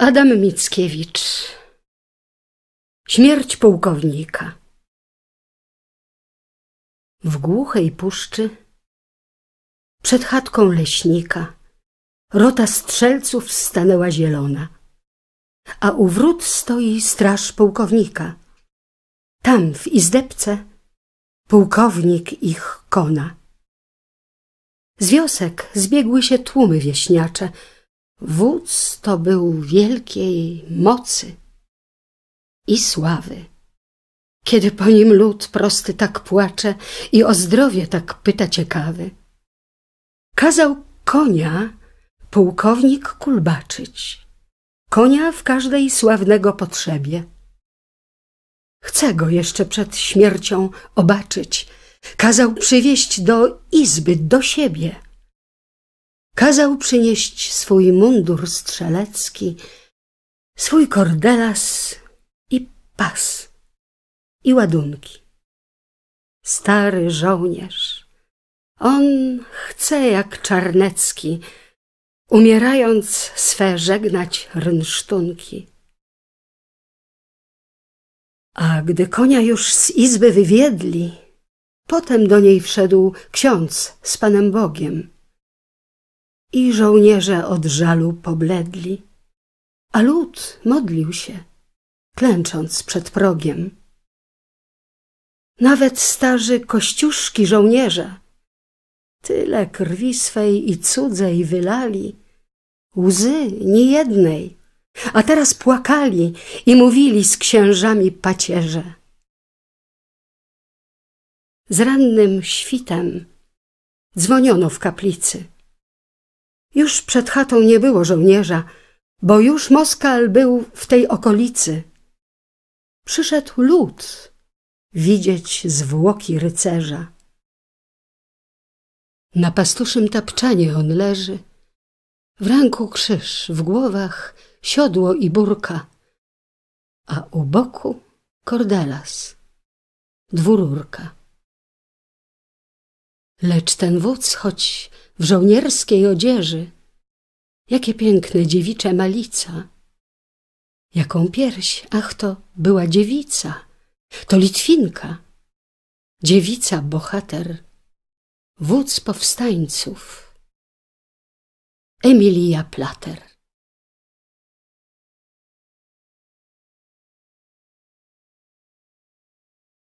Adam Mickiewicz Śmierć pułkownika W głuchej puszczy Przed chatką leśnika Rota strzelców stanęła zielona A u wrót stoi straż pułkownika Tam w izdebce Pułkownik ich kona Z wiosek zbiegły się tłumy wieśniacze Wódz to był wielkiej mocy i sławy. Kiedy po nim lud prosty tak płacze i o zdrowie tak pyta ciekawy. Kazał konia pułkownik kulbaczyć, konia w każdej sławnego potrzebie. Chce go jeszcze przed śmiercią obaczyć, kazał przywieźć do izby, do siebie – Kazał przynieść swój mundur strzelecki, swój kordelas i pas i ładunki. Stary żołnierz, on chce jak Czarnecki, umierając swe żegnać rynsztunki. A gdy konia już z izby wywiedli, potem do niej wszedł ksiądz z Panem Bogiem i żołnierze od żalu pobledli, a lud modlił się, klęcząc przed progiem. Nawet starzy kościuszki żołnierze tyle krwi swej i cudzej wylali, łzy niejednej, a teraz płakali i mówili z księżami pacierze. Z rannym świtem dzwoniono w kaplicy. Już przed chatą nie było żołnierza, bo już Moskal był w tej okolicy. Przyszedł lud widzieć zwłoki rycerza. Na pastuszym tapczanie on leży, w ręku krzyż, w głowach siodło i burka, a u boku kordelas, dwururka. Lecz ten wódz, choć w żołnierskiej odzieży, jakie piękne dziewicze malica. Jaką pierś, ach to była dziewica, to Litwinka, dziewica bohater, wódz powstańców. Emilia Plater